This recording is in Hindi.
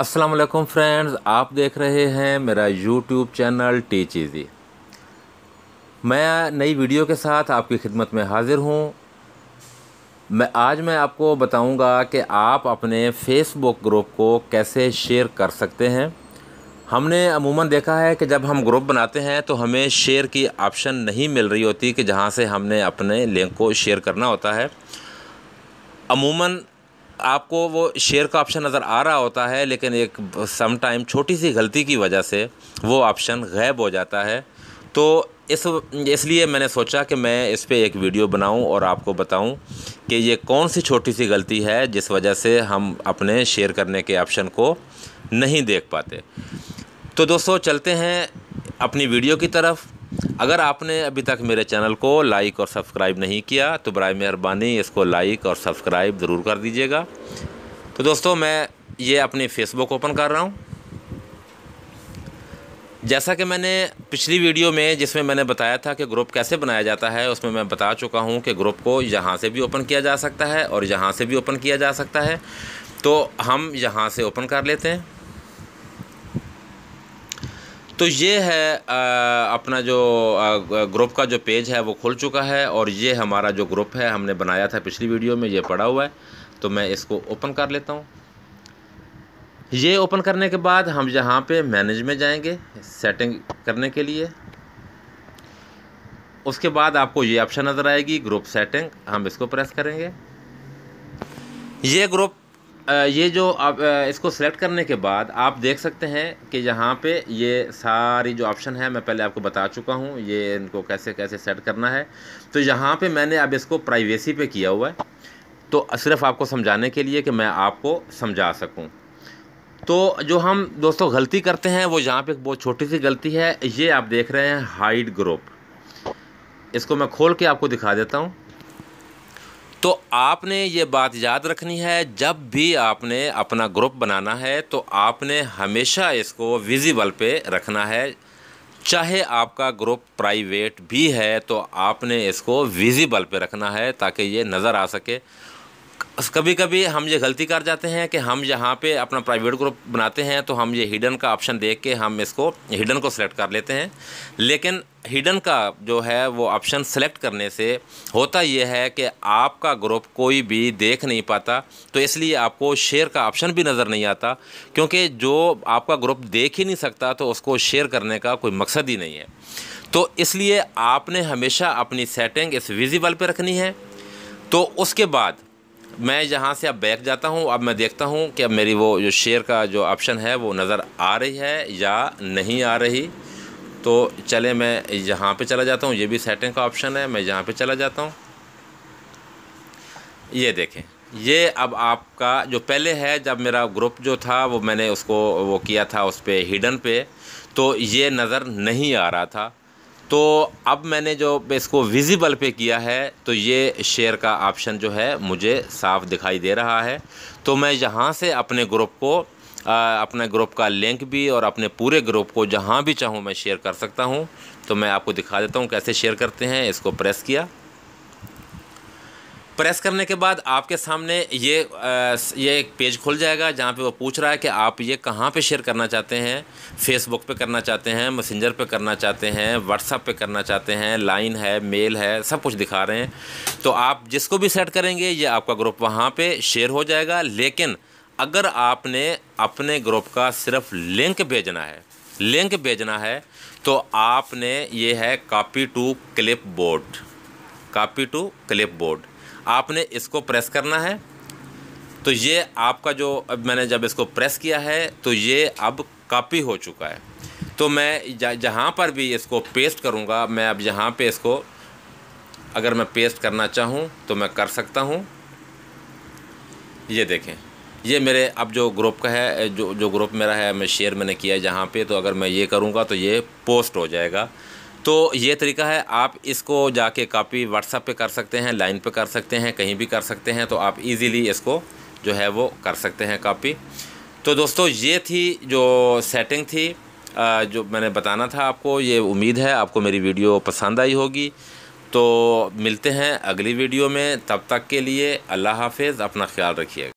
असलम फ्रेंड्स आप देख रहे हैं मेरा यूट्यूब चैनल टी चीज़ी मैं नई वीडियो के साथ आपकी खिदमत में हाज़िर हूँ मैं आज मैं आपको बताऊंगा कि आप अपने फेसबुक ग्रुप को कैसे शेयर कर सकते हैं हमने अमूमन देखा है कि जब हम ग्रुप बनाते हैं तो हमें शेयर की ऑप्शन नहीं मिल रही होती कि जहाँ से हमने अपने लिंक को शेयर करना होता है अमूमन आपको वो शेयर का ऑप्शन नज़र आ रहा होता है लेकिन एक सम टाइम छोटी सी गलती की वजह से वो ऑप्शन गायब हो जाता है तो इस इसलिए मैंने सोचा कि मैं इस पर एक वीडियो बनाऊं और आपको बताऊं कि ये कौन सी छोटी सी गलती है जिस वजह से हम अपने शेयर करने के ऑप्शन को नहीं देख पाते तो दोस्तों चलते हैं अपनी वीडियो की तरफ अगर आपने अभी तक मेरे चैनल को लाइक और सब्सक्राइब नहीं किया तो बर मेहरबानी इसको लाइक और सब्सक्राइब ज़रूर कर दीजिएगा तो दोस्तों मैं ये अपनी फ़ेसबुक ओपन कर रहा हूँ जैसा कि मैंने पिछली वीडियो में जिसमें मैंने बताया था कि ग्रुप कैसे बनाया जाता है उसमें मैं बता चुका हूँ कि ग्रुप को यहाँ से भी ओपन किया जा सकता है और यहाँ से भी ओपन किया जा सकता है तो हम यहाँ से ओपन कर लेते हैं तो ये है आ, अपना जो ग्रुप का जो पेज है वो खुल चुका है और ये हमारा जो ग्रुप है हमने बनाया था पिछली वीडियो में ये पड़ा हुआ है तो मैं इसको ओपन कर लेता हूँ ये ओपन करने के बाद हम यहाँ पे मैनेज में जाएंगे सेटिंग करने के लिए उसके बाद आपको ये ऑप्शन नज़र आएगी ग्रुप सेटिंग हम इसको प्रेस करेंगे ये ग्रुप ये जो आप इसको सेलेक्ट करने के बाद आप देख सकते हैं कि यहाँ पे ये सारी जो ऑप्शन है मैं पहले आपको बता चुका हूँ ये इनको कैसे कैसे सेट करना है तो यहाँ पे मैंने अब इसको प्राइवेसी पे किया हुआ है तो सिर्फ आपको समझाने के लिए कि मैं आपको समझा सकूँ तो जो हम दोस्तों गलती करते हैं वो यहाँ पर एक बहुत छोटी सी गलती है ये आप देख रहे हैं हाइड ग्रुप इसको मैं खोल के आपको दिखा देता हूँ तो आपने ये बात याद रखनी है जब भी आपने अपना ग्रुप बनाना है तो आपने हमेशा इसको विजिबल पे रखना है चाहे आपका ग्रुप प्राइवेट भी है तो आपने इसको विजिबल पे रखना है ताकि ये नज़र आ सके कभी कभी हम ये गलती कर जाते हैं कि हम यहाँ पे अपना प्राइवेट ग्रुप बनाते हैं तो हम ये हिडन का ऑप्शन देख के हम इसको हिडन को सिलेक्ट कर लेते हैं लेकिन हिडन का जो है वो ऑप्शन सेलेक्ट करने से होता ये है कि आपका ग्रुप कोई भी देख नहीं पाता तो इसलिए आपको शेयर का ऑप्शन भी नज़र नहीं आता क्योंकि जो आपका ग्रुप देख ही नहीं सकता तो उसको शेयर करने का कोई मकसद ही नहीं है तो इसलिए आपने हमेशा अपनी सेटिंग इस विजिबल पर रखनी है तो उसके बाद मैं यहाँ से अब बैक जाता हूँ अब मैं देखता हूँ कि अब मेरी वो जो शेयर का जो ऑप्शन है वो नज़र आ रही है या नहीं आ रही तो चले मैं यहाँ पे चला जाता हूँ ये भी सेटिंग का ऑप्शन है मैं यहाँ पे चला जाता हूँ ये देखें ये अब आपका जो पहले है जब मेरा ग्रुप जो था वो मैंने उसको वो किया था उस पर हिडन पे तो ये नज़र नहीं आ रहा था तो अब मैंने जो इसको विजिबल पे किया है तो ये शेयर का ऑप्शन जो है मुझे साफ़ दिखाई दे रहा है तो मैं यहाँ से अपने ग्रुप को आ, अपने ग्रुप का लिंक भी और अपने पूरे ग्रुप को जहाँ भी चाहूँ मैं शेयर कर सकता हूँ तो मैं आपको दिखा देता हूँ कैसे शेयर करते हैं इसको प्रेस किया प्रेस करने के बाद आपके सामने ये आ, ये एक पेज खुल जाएगा जहाँ पे वो पूछ रहा है कि आप ये कहाँ पे शेयर करना चाहते हैं फेसबुक पे करना चाहते हैं मैसेंजर पे करना चाहते हैं व्हाट्सअप पे करना चाहते हैं लाइन है मेल है सब कुछ दिखा रहे हैं तो आप जिसको भी सेट करेंगे ये आपका ग्रुप वहाँ पर शेयर हो जाएगा लेकिन अगर आपने अपने ग्रुप का सिर्फ लिंक भेजना है लिंक भेजना है तो आपने ये है copy to clipboard copy to clipboard आपने इसको प्रेस करना है तो ये आपका जो अब मैंने जब इसको प्रेस किया है तो ये अब कापी हो चुका है तो मैं जहाँ पर भी इसको पेस्ट करूँगा मैं अब यहाँ पे इसको अगर मैं पेस्ट करना चाहूँ तो मैं कर सकता हूँ ये देखें ये मेरे अब जो ग्रुप का है जो जो ग्रुप मेरा है मैं शेयर मैंने किया है जहाँ पर तो अगर मैं ये करूँगा तो ये पोस्ट हो जाएगा तो ये तरीका है आप इसको जाके कापी व्हाट्सअप पे कर सकते हैं लाइन पे कर सकते हैं कहीं भी कर सकते हैं तो आप इजीली इसको जो है वो कर सकते हैं कापी तो दोस्तों ये थी जो सेटिंग थी जो मैंने बताना था आपको ये उम्मीद है आपको मेरी वीडियो पसंद आई होगी तो मिलते हैं अगली वीडियो में तब तक के लिए अल्लाह हाफिज़ अपना ख्याल रखिएगा